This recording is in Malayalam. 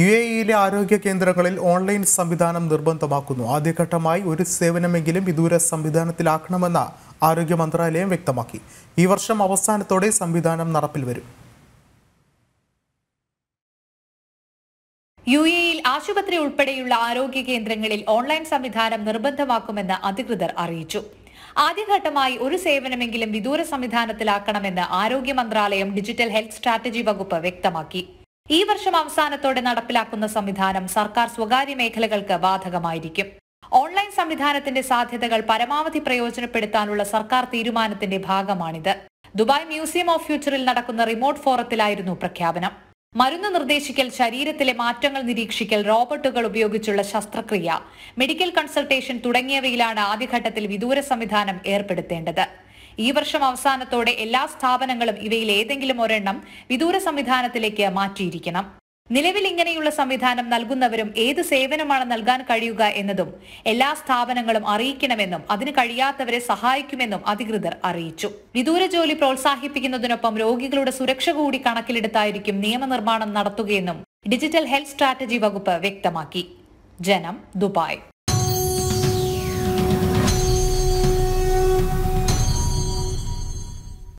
യു എ ഇയിലെ ആരോഗ്യ കേന്ദ്രങ്ങളിൽ ഓൺലൈൻ സംവിധാനം നിർബന്ധമാക്കുന്നു ആദ്യഘട്ടമായി ഒരു സേവനമെങ്കിലും വിദൂര സംവിധാനത്തിലാക്കണമെന്ന ആരോഗ്യ മന്ത്രാലയം വ്യക്തമാക്കി ഈ വർഷം അവസാനത്തോടെ സംവിധാനം നടപ്പിൽ വരും യു എയിൽ ആശുപത്രി ഉൾപ്പെടെയുള്ള ആരോഗ്യ കേന്ദ്രങ്ങളിൽ ഓൺലൈൻ സംവിധാനം നിർബന്ധമാക്കുമെന്ന് അധികൃതർ അറിയിച്ചു ആദ്യഘട്ടമായി ഒരു സേവനമെങ്കിലും വിദൂര സംവിധാനത്തിലാക്കണമെന്ന് ആരോഗ്യ മന്ത്രാലയം ഡിജിറ്റൽ ഹെൽത്ത് സ്ട്രാറ്റജി വകുപ്പ് വ്യക്തമാക്കി ഈ വർഷം അവസാനത്തോടെ നടപ്പിലാക്കുന്ന സംവിധാനം സർക്കാർ സ്വകാര്യ മേഖലകൾക്ക് ബാധകമായിരിക്കും ഓൺലൈൻ സംവിധാനത്തിന്റെ സാധ്യതകൾ പരമാവധി പ്രയോജനപ്പെടുത്താനുള്ള സർക്കാർ തീരുമാനത്തിന്റെ ഭാഗമാണിത് ദുബായ് മ്യൂസിയം ഓഫ് ഫ്യൂച്ചറിൽ നടക്കുന്ന റിമോട്ട് ഫോറത്തിലായിരുന്നു പ്രഖ്യാപനം മരുന്ന് നിർദ്ദേശിക്കൽ ശരീരത്തിലെ മാറ്റങ്ങൾ നിരീക്ഷിക്കൽ റോബോട്ടുകൾ ഉപയോഗിച്ചുള്ള ശസ്ത്രക്രിയ മെഡിക്കൽ കൺസൾട്ടേഷൻ തുടങ്ങിയവയിലാണ് ആദ്യഘട്ടത്തിൽ വിദൂര സംവിധാനം ഏർപ്പെടുത്തേണ്ടത് ഈ വർഷം അവസാനത്തോടെ എല്ലാ സ്ഥാപനങ്ങളും ഇവയിൽ ഏതെങ്കിലും ഒരെണ്ണം വിദൂര സംവിധാനത്തിലേക്ക് മാറ്റിയിരിക്കണം നിലവിൽ ഇങ്ങനെയുള്ള സംവിധാനം നൽകുന്നവരും ഏത് സേവനമാണ് നൽകാൻ കഴിയുക എന്നതും എല്ലാ സ്ഥാപനങ്ങളും അറിയിക്കണമെന്നും അതിന് കഴിയാത്തവരെ സഹായിക്കുമെന്നും അധികൃതർ അറിയിച്ചു വിദൂര ജോലി പ്രോത്സാഹിപ്പിക്കുന്നതിനൊപ്പം രോഗികളുടെ സുരക്ഷ കൂടി കണക്കിലെടുത്തായിരിക്കും നിയമനിർമ്മാണം നടത്തുകയെന്നും ഡിജിറ്റൽ ഹെൽത്ത് സ്ട്രാറ്റജി വകുപ്പ് വ്യക്തമാക്കി ജനം ദുബായ്